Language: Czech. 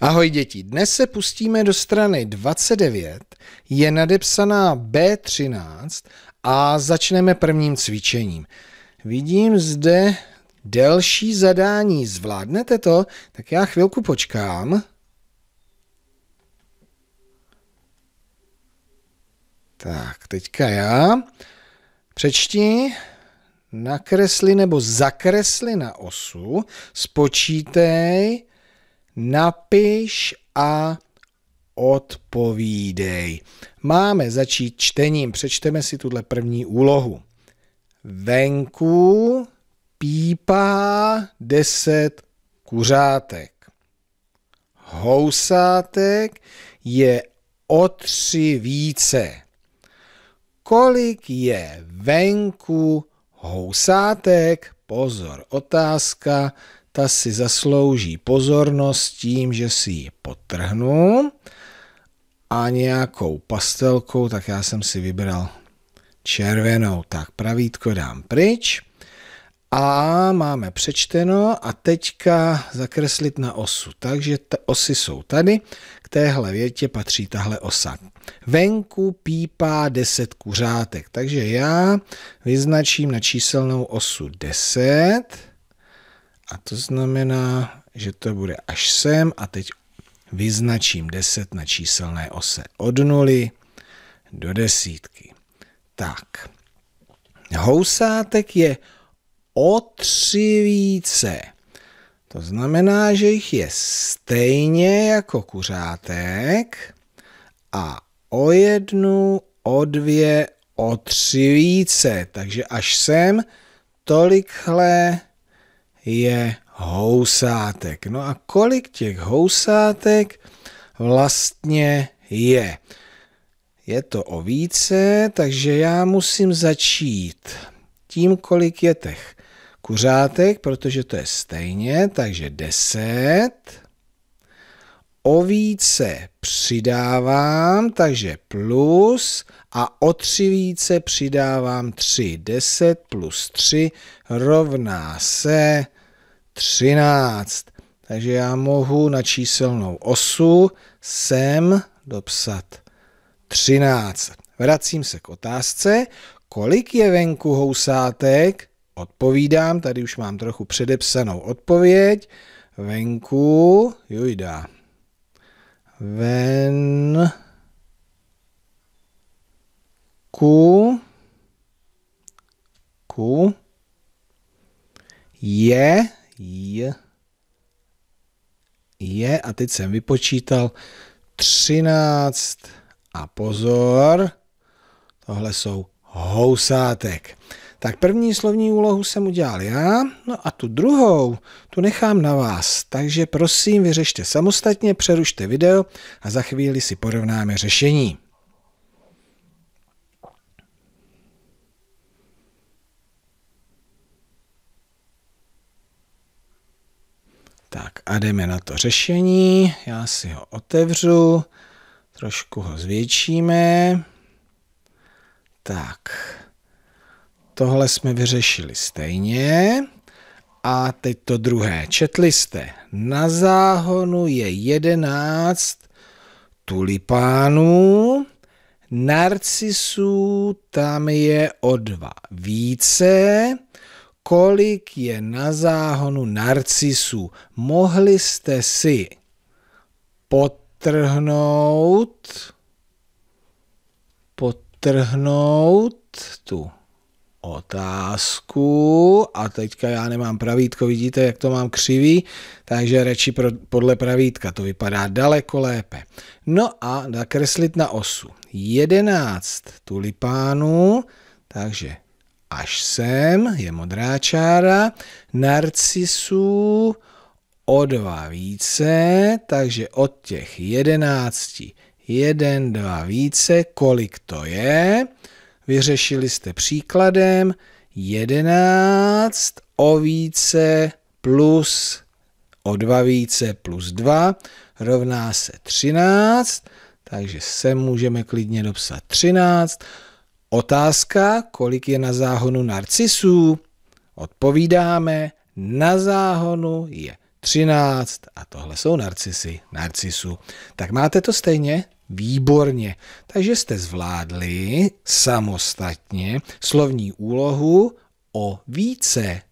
Ahoj děti, dnes se pustíme do strany 29, je nadepsaná B13 a začneme prvním cvičením. Vidím zde delší zadání, zvládnete to? Tak já chvilku počkám. Tak, teďka já. Přečti nakresli nebo zakresli na osu, spočítej napiš a odpovídej. Máme začít čtením. Přečteme si tuhle první úlohu. Venku pípá deset kuřátek. Housátek je o tři více. Kolik je venku housátek? Pozor, otázka ta si zaslouží pozornost tím, že si ji potrhnu a nějakou pastelkou, tak já jsem si vybral červenou. Tak pravítko dám pryč a máme přečteno a teďka zakreslit na osu. Takže ty osy jsou tady, k téhle větě patří tahle osa. Venku pípá 10 kuřátek, takže já vyznačím na číselnou osu 10 a to znamená, že to bude až sem a teď vyznačím 10 na číselné ose od nuly do desítky. Tak, housátek je o tři více. To znamená, že jich je stejně jako kuřátek a o jednu, o dvě, o tři více. Takže až sem tolikhle je housátek. No a kolik těch housátek vlastně je? Je to o více, takže já musím začít tím, kolik je těch kuřátek, protože to je stejně, takže 10. O více přidávám, takže plus a o tři více přidávám 3. 10 plus 3 rovná se 13. Takže já mohu na číselnou osu sem dopsat 13. Vracím se k otázce, kolik je venku housátek? Odpovídám, tady už mám trochu předepsanou odpověď. Venku, jujda, ven, ku, ku, je je, je a teď jsem vypočítal 13 a pozor, tohle jsou housátek. Tak první slovní úlohu jsem udělal já, no a tu druhou, tu nechám na vás. Takže prosím, vyřešte samostatně, přerušte video a za chvíli si porovnáme řešení. Tak a jdeme na to řešení. Já si ho otevřu, trošku ho zvětšíme. Tak, tohle jsme vyřešili stejně. A teď to druhé. Četli jste, na záhonu je jedenáct tulipánů, narcisů tam je o dva více, kolik je na záhonu narcisů. Mohli jste si potrhnout, potrhnout tu otázku a teďka já nemám pravítko, vidíte, jak to mám křivý, takže reči podle pravítka, to vypadá daleko lépe. No a nakreslit na osu 11 tulipánů, takže až sem, je modrá čára, narcisů o dva více, takže od těch jedenácti jeden, dva více, kolik to je. Vyřešili jste příkladem 11 o více plus o dva více plus 2 rovná se 13, takže sem můžeme klidně dopsat 13. Otázka, kolik je na záhonu narcisů? Odpovídáme, na záhonu je 13 a tohle jsou narcisy, narcisů. Tak máte to stejně? Výborně. Takže jste zvládli samostatně slovní úlohu o více